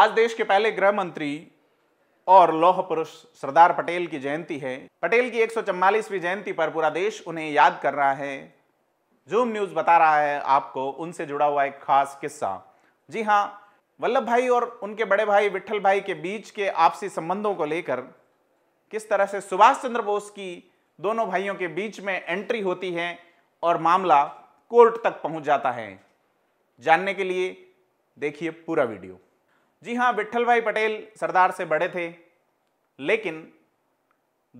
आज देश के पहले गृह मंत्री और लौह पुरुष सरदार पटेल की जयंती है पटेल की एक जयंती पर पूरा देश उन्हें याद कर रहा है जूम न्यूज़ बता रहा है आपको उनसे जुड़ा हुआ एक खास किस्सा जी हाँ वल्लभ भाई और उनके बड़े भाई विठल भाई के बीच के आपसी संबंधों को लेकर किस तरह से सुभाष चंद्र बोस की दोनों भाइयों के बीच में एंट्री होती है और मामला कोर्ट तक पहुंच जाता है जानने के लिए देखिए पूरा वीडियो जी हाँ विट्ठल भाई पटेल सरदार से बड़े थे लेकिन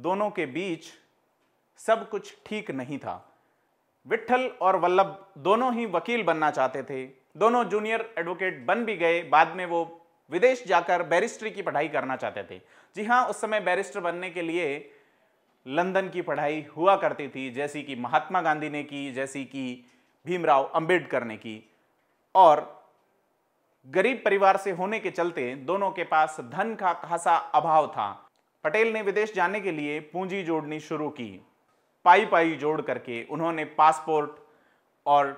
दोनों के बीच सब कुछ ठीक नहीं था विट्ठल और वल्लभ दोनों ही वकील बनना चाहते थे दोनों जूनियर एडवोकेट बन भी गए बाद में वो विदेश जाकर बैरिस्ट्री की पढ़ाई करना चाहते थे जी हाँ उस समय बैरिस्टर बनने के लिए लंदन की पढ़ाई हुआ करती थी जैसी कि महात्मा गांधी ने की जैसी कि भीमराव अंबेडकर ने की और गरीब परिवार से होने के चलते दोनों के पास धन का खासा अभाव था पटेल ने विदेश जाने के लिए पूंजी जोड़नी शुरू की पाई पाई जोड़ करके उन्होंने पासपोर्ट और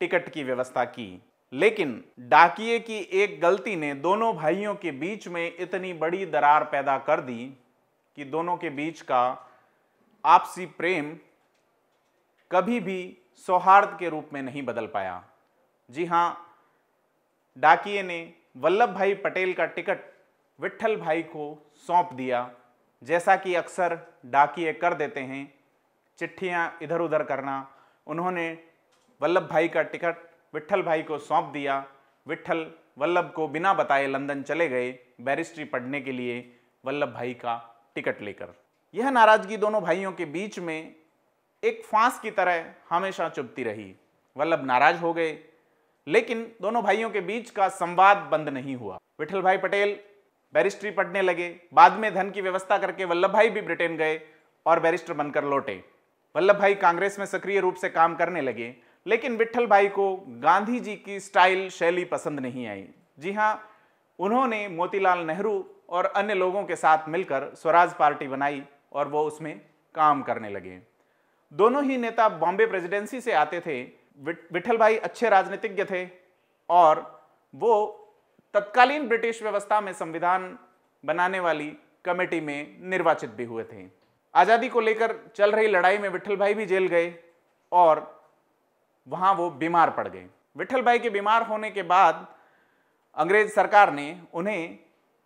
टिकट की व्यवस्था की लेकिन डाकिए की एक गलती ने दोनों भाइयों के बीच में इतनी बड़ी दरार पैदा कर दी कि दोनों के बीच का आपसी प्रेम कभी भी सौहार्द के रूप में नहीं बदल पाया जी हाँ डाकिए ने वल्लभ भाई पटेल का टिकट विट्ठल भाई को सौंप दिया जैसा कि अक्सर डाकिए कर देते हैं चिट्ठियां इधर उधर करना उन्होंने वल्लभ भाई का टिकट विट्ठल भाई को सौंप दिया विट्ठल वल्लभ को बिना बताए लंदन चले गए बैरिस्ट्री पढ़ने के लिए वल्लभ भाई का टिकट लेकर यह नाराज़गी दोनों भाइयों के बीच में एक फांस की तरह हमेशा चुभती रही वल्लभ नाराज हो गए लेकिन दोनों भाइयों के बीच का संवाद बंद नहीं हुआ विठल भाई पटेल बैरिस्ट्री पढ़ने लगे बाद में धन की व्यवस्था करके वल्लभ भाई भी ब्रिटेन गए और बैरिस्टर बनकर लौटे वल्लभ भाई कांग्रेस में सक्रिय रूप से काम करने लगे लेकिन विठल भाई को गांधी जी की स्टाइल शैली पसंद नहीं आई जी हाँ उन्होंने मोतीलाल नेहरू और अन्य लोगों के साथ मिलकर स्वराज पार्टी बनाई और वो उसमें काम करने लगे दोनों ही नेता बॉम्बे प्रेसिडेंसी से आते थे विठल भाई अच्छे राजनीतिज्ञ थे और वो तत्कालीन ब्रिटिश व्यवस्था में संविधान बनाने वाली कमेटी में निर्वाचित भी हुए थे आज़ादी को लेकर चल रही लड़ाई में विठल भाई भी जेल गए और वहाँ वो बीमार पड़ गए विठल भाई के बीमार होने के बाद अंग्रेज सरकार ने उन्हें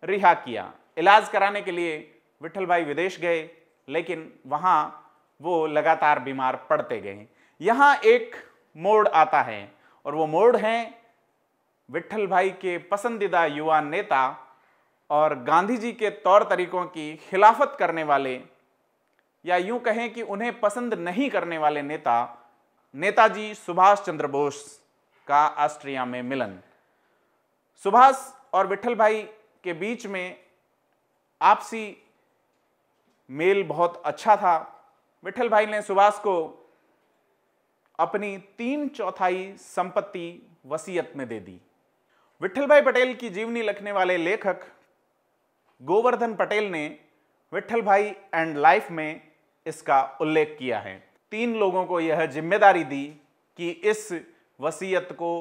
रिहा किया इलाज कराने के लिए विठल भाई विदेश गए लेकिन वहाँ वो लगातार बीमार पड़ते गए यहाँ एक मोड़ आता है और वो मोड़ हैं विठल भाई के पसंदीदा युवा नेता और गांधी जी के तौर तरीकों की खिलाफत करने वाले या यूं कहें कि उन्हें पसंद नहीं करने वाले नेता नेताजी सुभाष चंद्र बोस का ऑस्ट्रिया में मिलन सुभाष और विठल भाई के बीच में आपसी मेल बहुत अच्छा था विठल भाई ने सुभाष को अपनी तीन चौथाई संपत्ति वसीयत में दे दी विठल भाई पटेल की जीवनी लिखने वाले लेखक गोवर्धन पटेल ने विठल भाई एंड लाइफ में इसका उल्लेख किया है तीन लोगों को यह जिम्मेदारी दी कि इस वसीयत को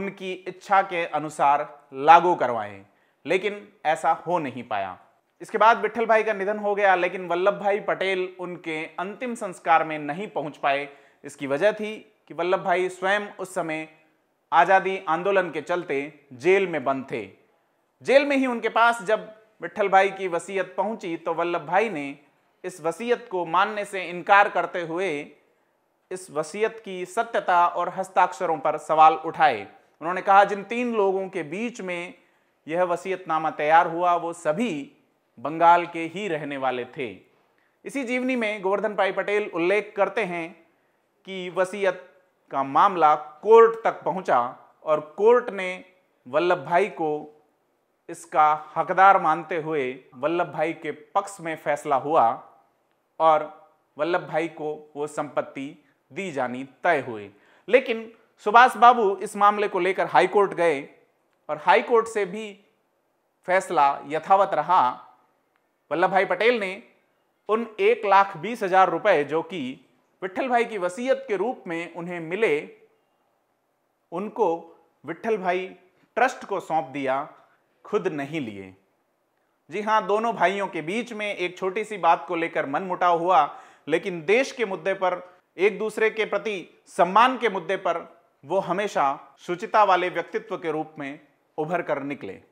उनकी इच्छा के अनुसार लागू करवाएं लेकिन ऐसा हो नहीं पाया इसके बाद विठल भाई का निधन हो गया लेकिन वल्लभ भाई पटेल उनके अंतिम संस्कार में नहीं पहुंच पाए इसकी वजह थी कि वल्लभ भाई स्वयं उस समय आज़ादी आंदोलन के चलते जेल में बंद थे जेल में ही उनके पास जब विठल भाई की वसीयत पहुंची तो वल्लभ भाई ने इस वसीयत को मानने से इनकार करते हुए इस वसीयत की सत्यता और हस्ताक्षरों पर सवाल उठाए उन्होंने कहा जिन तीन लोगों के बीच में यह वसीयतनामा तैयार हुआ वो सभी बंगाल के ही रहने वाले थे इसी जीवनी में गोवर्धन भाई पटेल उल्लेख करते हैं की वसीयत का मामला कोर्ट तक पहुंचा और कोर्ट ने वल्लभ भाई को इसका हकदार मानते हुए वल्लभ भाई के पक्ष में फैसला हुआ और वल्लभ भाई को वो संपत्ति दी जानी तय हुई लेकिन सुभाष बाबू इस मामले को लेकर हाईकोर्ट गए और हाईकोर्ट से भी फैसला यथावत रहा वल्लभ भाई पटेल ने उन एक लाख बीस हजार रुपये जो कि विठल भाई की वसीयत के रूप में उन्हें मिले उनको विठल भाई ट्रस्ट को सौंप दिया खुद नहीं लिए जी हाँ दोनों भाइयों के बीच में एक छोटी सी बात को लेकर मन मुटाव हुआ लेकिन देश के मुद्दे पर एक दूसरे के प्रति सम्मान के मुद्दे पर वो हमेशा शुचिता वाले व्यक्तित्व के रूप में उभर कर निकले